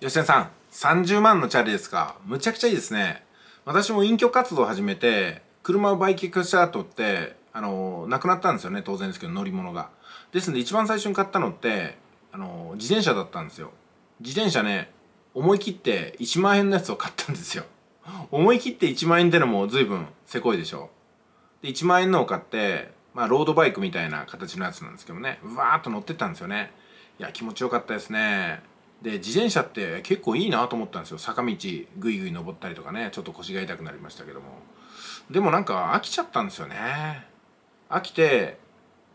吉田さん、30万のチャリですか。むちゃくちゃいいですね。私も隠居活動を始めて、車を売却した後って、あの、なくなったんですよね、当然ですけど、乗り物が。ですんで、一番最初に買ったのって、あの、自転車だったんですよ。自転車ね、思い切って1万円のやつを買ったんですよ。思い切って1万円ってのも随分せこいでしょ。で、1万円のを買って、まあ、ロードバイクみたいな形のやつなんですけどね、うわーっと乗ってったんですよね。いや、気持ちよかったですね。で自転車って結構いいなと思ったんですよ坂道ぐいぐい登ったりとかねちょっと腰が痛くなりましたけどもでもなんか飽きちゃったんですよね飽きて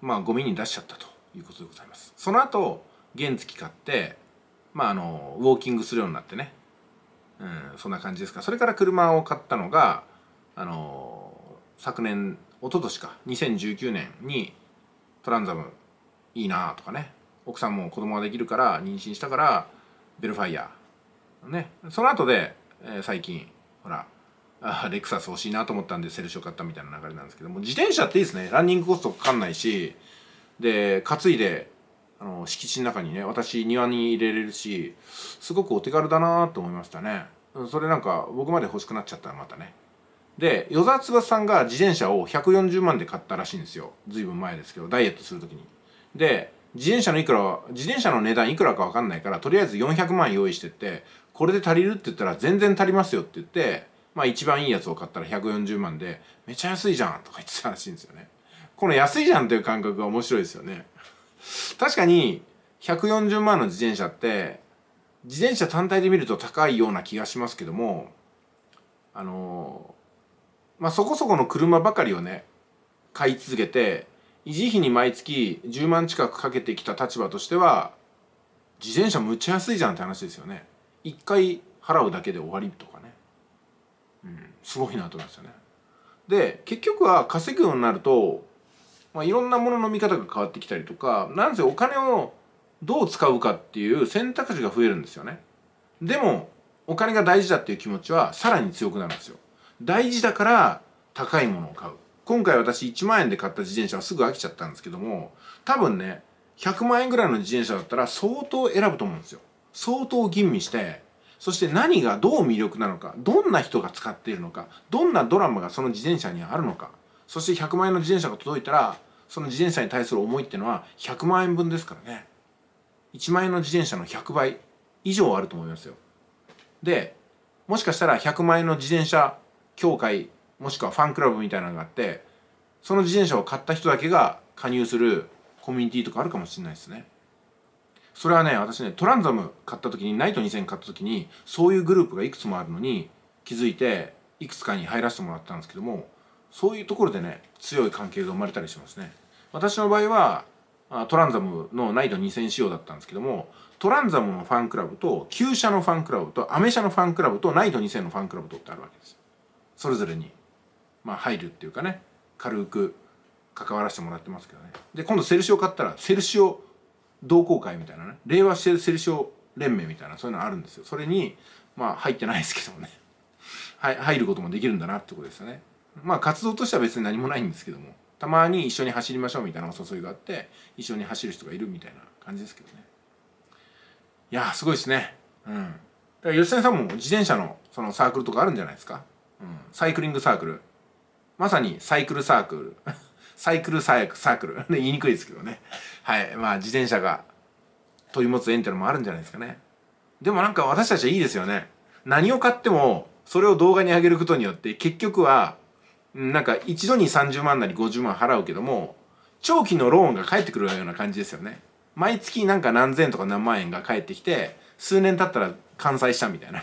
まあゴミに出しちゃったということでございますその後原付買ってまああのウォーキングするようになってねうんそんな感じですかそれから車を買ったのがあの昨年一昨年か2019年にトランザムいいなとかね奥さんも子供ができるから妊娠したからベルファイア。ね。その後で、えー、最近、ほら、あレクサス欲しいなと思ったんでセルシオ買ったみたいな流れなんですけども、自転車っていいですね。ランニングコストかかんないし、で、担いで、あの、敷地の中にね、私庭に入れれるし、すごくお手軽だなと思いましたね。それなんか僕まで欲しくなっちゃったらまたね。で、与沢翼さんが自転車を140万で買ったらしいんですよ。ずいぶん前ですけど、ダイエットするときに。で、自転車のいくら自転車の値段いくらか分かんないからとりあえず400万用意してってこれで足りるって言ったら全然足りますよって言ってまあ一番いいやつを買ったら140万でめちゃ安いじゃんとか言ってたらしいんですよねこの安いじゃんという感覚が面白いですよね確かに140万の自転車って自転車単体で見ると高いような気がしますけどもあのまあそこそこの車ばかりをね買い続けて維持費に毎月10万近くかけてきた立場としては自転車むっちゃ安いじゃんって話ですよね一回払うだけで終わりとかね、うん、すごいなと思いますよねで結局は稼ぐようになると、まあ、いろんなものの見方が変わってきたりとかなんせお金をどう使うかっていう選択肢が増えるんですよねでもお金が大事だっていう気持ちはさらに強くなるんですよ大事だから高いものを買う今回私1万円で買った自転車はすぐ飽きちゃったんですけども、多分ね、100万円ぐらいの自転車だったら相当選ぶと思うんですよ。相当吟味して、そして何がどう魅力なのか、どんな人が使っているのか、どんなドラマがその自転車にあるのか、そして100万円の自転車が届いたら、その自転車に対する思いっていうのは100万円分ですからね。1万円の自転車の100倍以上あると思いますよ。で、もしかしたら100万円の自転車協会もしくはファンクラブみたいなのがあってその自転車を買った人だけが加入するコミュニティとかあるかもしれないですねそれはね私ねトランザム買った時にナイト2000買った時にそういうグループがいくつもあるのに気づいていくつかに入らせてもらったんですけどもそういうところでね強い関係が生まれたりしますね私の場合はトランザムのナイト2000仕様だったんですけどもトランザムのファンクラブと旧車のファンクラブとアメ車のファンクラブとナイト2000のファンクラブとってあるわけですそれぞれにまあ、入るっていうかね軽く関わらせてもらってますけどねで今度セルシオ買ったらセルシオ同好会みたいなね令和セルシオ連盟みたいなそういうのあるんですよそれにまあ入ってないですけどもね 入ることもできるんだなってことですよねまあ活動としては別に何もないんですけどもたまに一緒に走りましょうみたいなお誘いがあって一緒に走る人がいるみたいな感じですけどねいやすごいですねうんだから吉谷さんも自転車のそのサークルとかあるんじゃないですか、うん、サイクリングサークルまさにサイクルサークル サイクルサークル 言いにくいですけどねはいまあ自転車が取り持つ縁ってのもあるんじゃないですかねでもなんか私たちはいいですよね何を買ってもそれを動画に上げることによって結局はなんか一度に30万なり50万払うけども長期のローンが返ってくるような感じですよね毎月なんか何千とか何万円が返ってきて数年経ったら完済したみたいな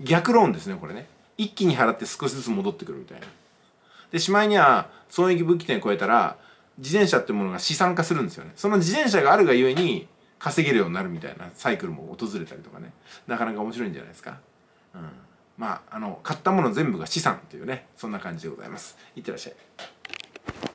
逆ローンですねこれね一気に払って少しずつ戻ってくるみたいなでしまいには損益分岐点を超えたら自転車ってものが資産化するんですよねその自転車があるがゆえに稼げるようになるみたいなサイクルも訪れたりとかねなかなか面白いんじゃないですか、うん、まああの買ったもの全部が資産というねそんな感じでございますいってらっしゃい